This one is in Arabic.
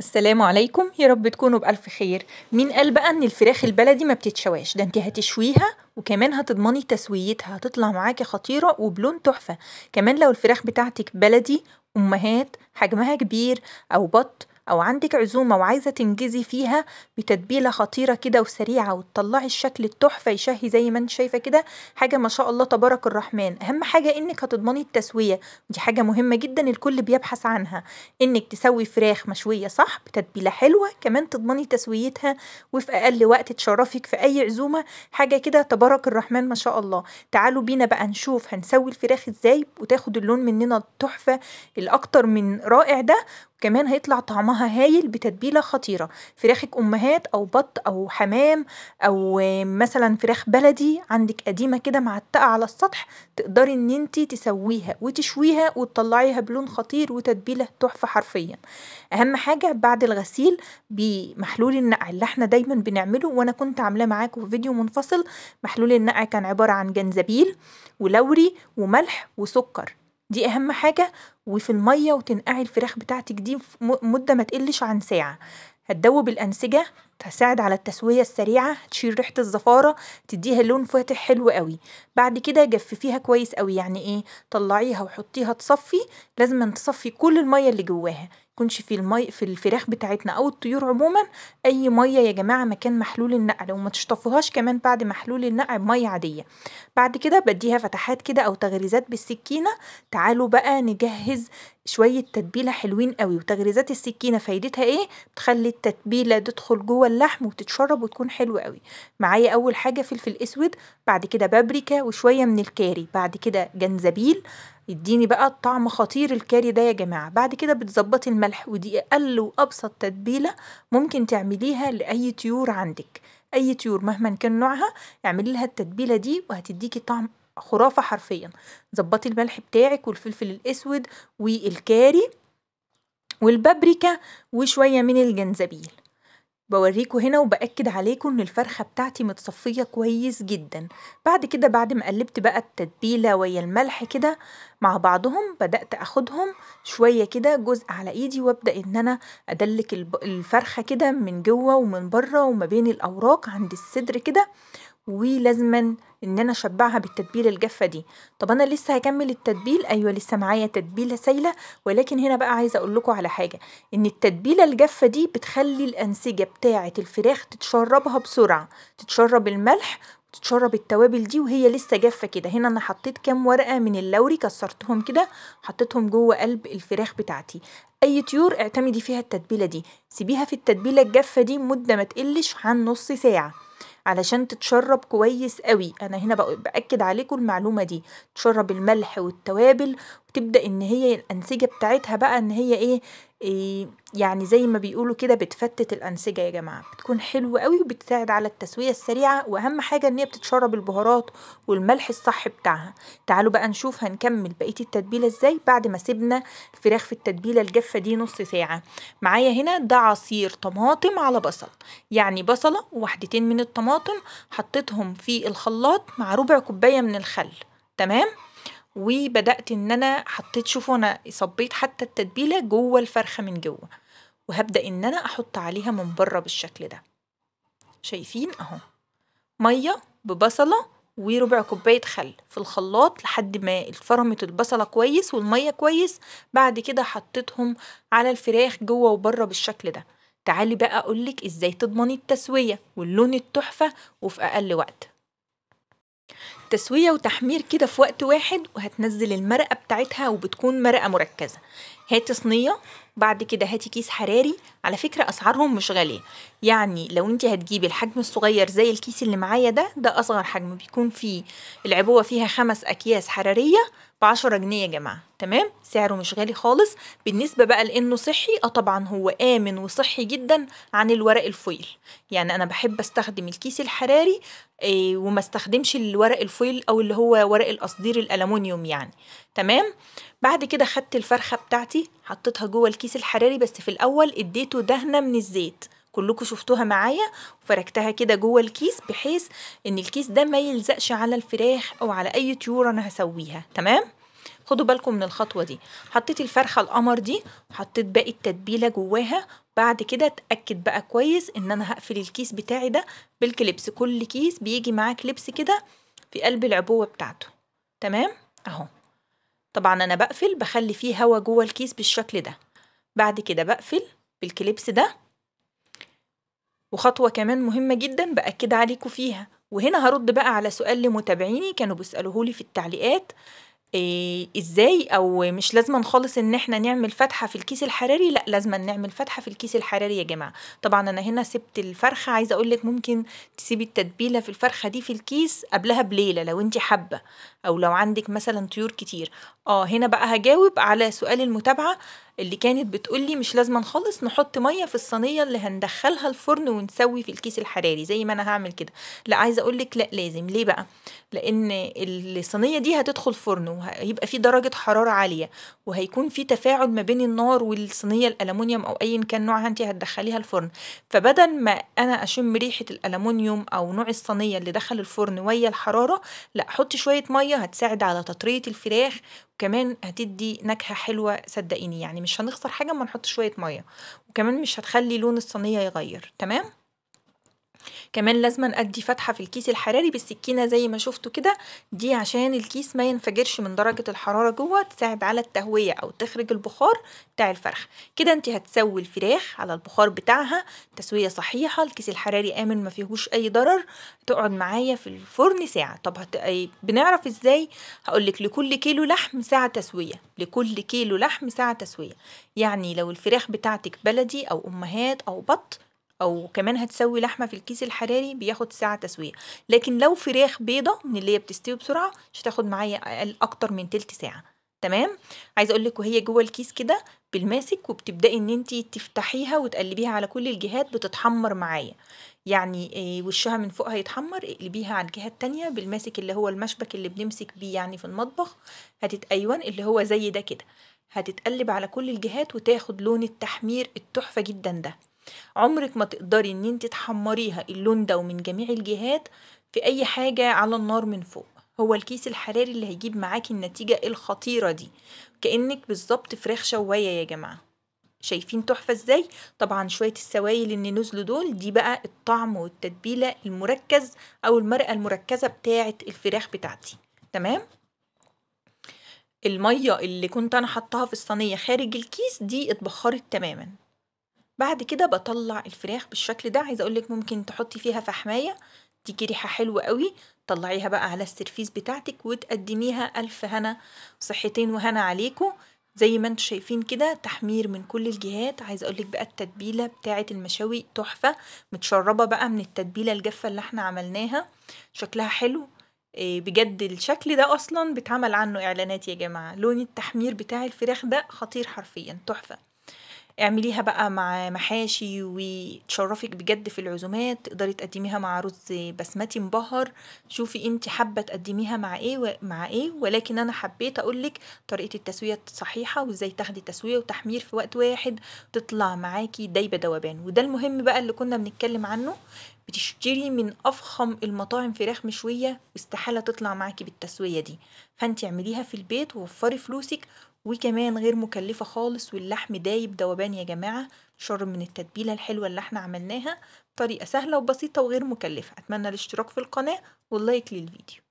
السلام عليكم يا رب تكونوا بألف خير مين قال بقى ان الفراخ البلدي ما بتتشواش ده انت هتشويها وكمان هتضمني تسويتها هتطلع معاكي خطيرة وبلون تحفة كمان لو الفراخ بتاعتك بلدي أمهات حجمها كبير أو بط او عندك عزومه وعايزه تنجزي فيها بتتبيله خطيره كده وسريعه وتطلعي الشكل التحفه يشهي زي ما انت شايفه كده حاجه ما شاء الله تبارك الرحمن اهم حاجه انك هتضمني التسويه ودي حاجه مهمه جدا الكل بيبحث عنها انك تسوي فراخ مشويه صح بتتبيله حلوه كمان تضمني تسويتها وفي اقل وقت تشرفك في اي عزومه حاجه كده تبارك الرحمن ما شاء الله تعالوا بينا بقى نشوف هنسوي الفراخ ازاي وتاخد اللون مننا التحفه الاكتر من رائع ده كمان هيطلع طعمها هايل بتتبيله خطيره فراخك امهات او بط او حمام او مثلا فراخ بلدي عندك قديمه كده معتقه على السطح تقدري ان انت تسويها وتشويها وتطلعيها بلون خطير وتتبيله تحفه حرفيا اهم حاجه بعد الغسيل بمحلول النقع اللي احنا دايما بنعمله وانا كنت عاملاه معاكم في فيديو منفصل محلول النقع كان عباره عن جنزبيل ولوري وملح وسكر دي أهم حاجة وفي المية وتنقعي الفراخ بتاعتك دي مدة ما تقلش عن ساعة. هتدوب الأنسجة تساعد على التسوية السريعة هتشيل ريحة الزفارة تديها لون فاتح حلو أوي، بعد كده جففيها كويس أوي يعني ايه طلعيها وحطيها تصفي لازما تصفي كل المية اللي جواها. تكونش في المي في الفراخ بتاعتنا او الطيور عموما اي ميه يا جماعه مكان محلول النقع وما تشطفوهاش كمان بعد محلول النقع بميه عاديه بعد كده بديها فتحات كده او تغريزات بالسكينه تعالوا بقى نجهز شويه تتبيله حلوين قوي وتغريزات السكينه فايدتها ايه تخلي التتبيله تدخل جوه اللحم وتتشرب وتكون حلوه قوي معايا اول حاجه فلفل اسود بعد كده بابريكا وشويه من الكاري بعد كده جنزبيل يديني بقى الطعم خطير الكاري ده يا جماعة بعد كده بتظبطي الملح ودي أقل وأبسط تتبيلة ممكن تعمليها لأي طيور عندك أي طيور مهما كان نوعها اعملي لها التتبيلة دي وهتديكي طعم خرافة حرفيا ظبطي الملح بتاعك والفلفل الأسود والكاري والبابريكا وشوية من الجنزبيل بوريكوا هنا وبأكد عليكوا ان الفرخة بتاعتي متصفية كويس جدا بعد كده بعد ما قلبت بقى التتبيلة ويا الملح كده مع بعضهم بدأت اخدهم شوية كده جزء على ايدي وابدأ ان انا ادلك الفرخة كده من جوه ومن بره وما بين الاوراق عند الصدر كده ولازما ان انا اشبعها بالتتبيله الجافه دي طب انا لسه هكمل التتبيل ايوه لسه معايا تتبيله سايله ولكن هنا بقى عايزه اقول لكم على حاجه ان التتبيله الجافه دي بتخلي الانسجه بتاعه الفراخ تتشربها بسرعه تتشرب الملح تشرب التوابل دي وهي لسه جافه كده هنا انا حطيت كام ورقه من اللوري كسرتهم كده حطيتهم جوه قلب الفراخ بتاعتي اي طيور اعتمدي فيها التتبيله دي سيبيها في التتبيله الجافه دي مده ما تقلش عن نص ساعه علشان تتشرب كويس قوي انا هنا باكد عليكم المعلومه دي تشرب الملح والتوابل وتبدا ان هي الانسجه بتاعتها بقى ان هي ايه إيه، يعني زي ما بيقولوا كده بتفتت الأنسجة يا جماعة بتكون حلوة قوي وبتساعد على التسوية السريعة وأهم حاجة إن هي بتتشرب البهارات والملح الصح بتاعها تعالوا بقى نشوف هنكمل بقية التتبيلة إزاي بعد ما سيبنا الفراخ في التتبيلة الجافة دي نص ساعة معايا هنا ده عصير طماطم على بصل يعني بصلة وواحدتين من الطماطم حطيتهم في الخلاط مع ربع كوباية من الخل تمام؟ وبدات ان انا حطيت شوفوا انا صبيت حتى التتبيله جوه الفرخه من جوه وهبدا ان انا احط عليها من بره بالشكل ده شايفين اهو ميه ببصله وربع كوبايه خل في الخلاط لحد ما اتفرمت البصله كويس والميه كويس بعد كده حطيتهم على الفراخ جوه وبره بالشكل ده تعالي بقى اقولك ازاي تضمني التسويه واللون التحفه وفي اقل وقت تسوية وتحمير كده في وقت واحد وهتنزل المرقة بتاعتها وبتكون مرقة مركزة هاتي صينية بعد كده هاتي كيس حراري على فكرة أسعارهم مش غالية يعني لو انت هتجيبي الحجم الصغير زي الكيس اللي معايا ده ده اصغر حجم بيكون فيه العبوه فيها خمس اكياس حراريه بعشرة جنيه يا جماعة تمام سعره مش غالي خالص بالنسبة بقى لأنه صحي اه طبعا هو آمن وصحي جدا عن الورق الفويل يعني أنا بحب أستخدم الكيس الحراري ايه وما استخدمش الورق الفويل أو اللي هو ورق القصدير الألمونيوم يعني تمام بعد كده خدت الفرخة بتاعتي حطيتها جوه الكيس الحراري بس في الأول اديته دهنة من الزيت كلكم شفتوها معايا وفركتها كده جوه الكيس بحيث ان الكيس ده ما يلزقش على الفراخ او على اي طيور انا هسويها تمام خدوا بالكم من الخطوه دي حطيت الفرخه القمر دي وحطيت باقي التتبيله جواها بعد كده اتاكد بقى كويس ان انا هقفل الكيس بتاعي ده بالكليبس كل كيس بيجي معاه كليبس كده في قلب العبوه بتاعته تمام اهو طبعا انا بقفل بخلي فيه هوا جوه الكيس بالشكل ده بعد كده بقفل بالكليبس ده وخطوة كمان مهمة جدا بأكد عليكم فيها وهنا هرد بقى على سؤال لمتابعيني كانوا بيسألوه لي في التعليقات إيه ازاي او مش لازما خالص ان احنا نعمل فتحه في الكيس الحراري لا لازما نعمل فتحه في الكيس الحراري يا جماعه طبعا انا هنا سبت الفرخه عايزه أقولك ممكن تسيبي التتبيله في الفرخه دي في الكيس قبلها بليله لو انت حابه او لو عندك مثلا طيور كتير اه هنا بقى هجاوب على سؤال المتابعه اللي كانت بتقولي مش لازم خالص نحط ميه في الصينيه اللي هندخلها الفرن ونسوي في الكيس الحراري زي ما انا هعمل كده لا عايزه اقول لا لازم ليه بقى لان الصينيه دي هتدخل فرن وهيبقى في درجه حراره عاليه وهيكون في تفاعل ما بين النار والصينيه الالومنيوم او ايا كان نوعها انت هتدخليها الفرن فبدل ما انا اشم ريحه الالومنيوم او نوع الصينيه اللي دخل الفرن ويا الحراره لا حطي شويه ميه هتساعد على تطريه الفراخ وكمان هتدي نكهه حلوه صدقيني يعني مش هنخسر حاجه اما نحط شويه ميه وكمان مش هتخلي لون الصينيه يغير تمام كمان لازم ادي فتحه في الكيس الحراري بالسكينه زي ما شفتوا كده دي عشان الكيس ما ينفجرش من درجه الحراره جوه تساعد على التهويه او تخرج البخار بتاع الفرخ كده انت هتسوي الفراخ على البخار بتاعها تسويه صحيحه الكيس الحراري امن ما فيهوش اي ضرر تقعد معايا في الفرن ساعه طب هت... بنعرف ازاي هقول لك لكل كيلو لحم ساعه تسويه لكل كيلو لحم ساعه تسويه يعني لو الفراخ بتاعتك بلدي او امهات او بط او كمان هتسوي لحمه في الكيس الحراري بياخد ساعه تسويه لكن لو فراخ بيضه من اللي هي بتستوي بسرعه مش هتاخد معايا اقل اكتر من تلت ساعه تمام عايزه اقول لك وهي جوه الكيس كده بالماسك وبتبداي ان انت تفتحيها وتقلبيها على كل الجهات بتتحمر معايا يعني آه، وشها من فوق هيتحمر اقلبيها على الجهه التانية بالماسك اللي هو المشبك اللي بنمسك بيه يعني في المطبخ هتت ايوان اللي هو زي ده كده هتتقلب على كل الجهات وتاخد لون التحمير التحفه جدا ده عمرك ما تقدري ان انت تحمريها اللون ده ومن جميع الجهات في اي حاجة على النار من فوق هو الكيس الحراري اللي هيجيب معاكي النتيجة الخطيرة دي كأنك بالظبط فراخ شواية يا جماعة شايفين تحفة ازاي؟ طبعا شوية السوائل اللي نزلوا دول دي بقى الطعم والتتبيلة المركز او المرقة المركزة بتاعة الفراخ بتاعتي تمام؟ المية اللي كنت انا حطها في الصينية خارج الكيس دي اتبخرت تماما بعد كده بطلع الفراخ بالشكل ده، عايزة اقولك ممكن تحطّي فيها فحماية تيجي ريحة حلوة أوي، طلّعيها بقى على السرفيس بتاعتِك وتقدّميها ألف هنا وصحتين وهنا عليكم، زي ما أنتم شايفين كده تحمير من كل الجهات، عايزة أقول لِك بقى التتبيلة بتاعة المشاوي تحفة، متشرّبة بقى من التتبيلة الجافة اللي إحنا عملناها، شكلها حلو آه، بجد الشكل ده أصلًا بيتعمل عنّه إعلانات يا جماعة، لون التحمير بتاع الفراخ ده خطير حرفيًا تحفة. اعمليها بقى مع محاشي وتشرفك بجد في العزومات تقدري تقدميها مع رز بسمتي مبهر شوفي انت حابه تقدميها مع ايه و... مع ايه ولكن انا حبيت اقولك طريقه التسويه الصحيحه وازاي تاخدي تسويه وتحمير في وقت واحد تطلع معاكي دايبه دوبان وده المهم بقى اللي كنا بنتكلم عنه بتشتري من أفخم المطاعم فراخ مشوية واستحالة تطلع معاكي بالتسوية دي فانت اعمليها في البيت ووفري فلوسك وكمان غير مكلفة خالص واللحم دايب دوبان يا جماعة شر من التتبيلة الحلوة اللي احنا عملناها طريقة سهلة وبسيطة وغير مكلفة أتمنى الاشتراك في القناة واللايك للفيديو